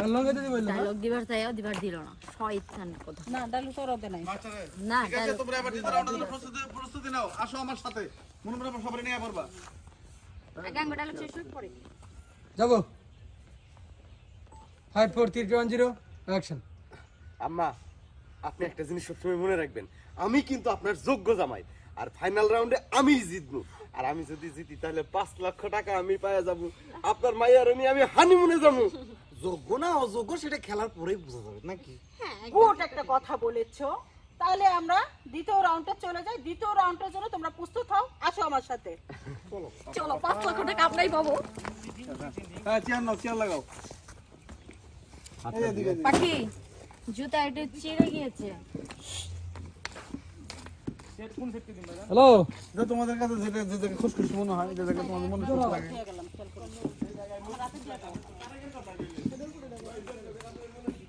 আপনি একটা জিনিস সবসময় মনে রাখবেন আমি কিন্তু আপনার যোগ্য জামাই আর ফাইনাল রাউন্ডে আমি জিতবো আর আমি যদি জিতি তাহলে পাঁচ লক্ষ টাকা আমি পাওয়া যাবো আপনার মাইয়ারণী আমি হানিমুনে যাবো যোগ্য না অযোগ্য সেটা খেলার পরেই বোঝা যাবে নাকি গুড হ্যাঁ, একটা কথা বলেছো তাহলে আমরা দ্বিতীয় রাউন্ডে চলে যাই দ্বিতীয় রাউন্ডের জন্য তোমরা প্রস্তুত হও আসো আমার সাথে চলো পাঁচ লক্ষ টাকা আপনাই পাবো হ্যাঁ, চেয়ার নাও চেয়ার লাগাও আচ্ছা, পাখি জুতা একটু চিড়ে গিয়েছে হ্যালো যে তোমাদের কাছে যেটা যেটাকে খুশখুশি মনে হয় যেটাকে তোমাদের মনে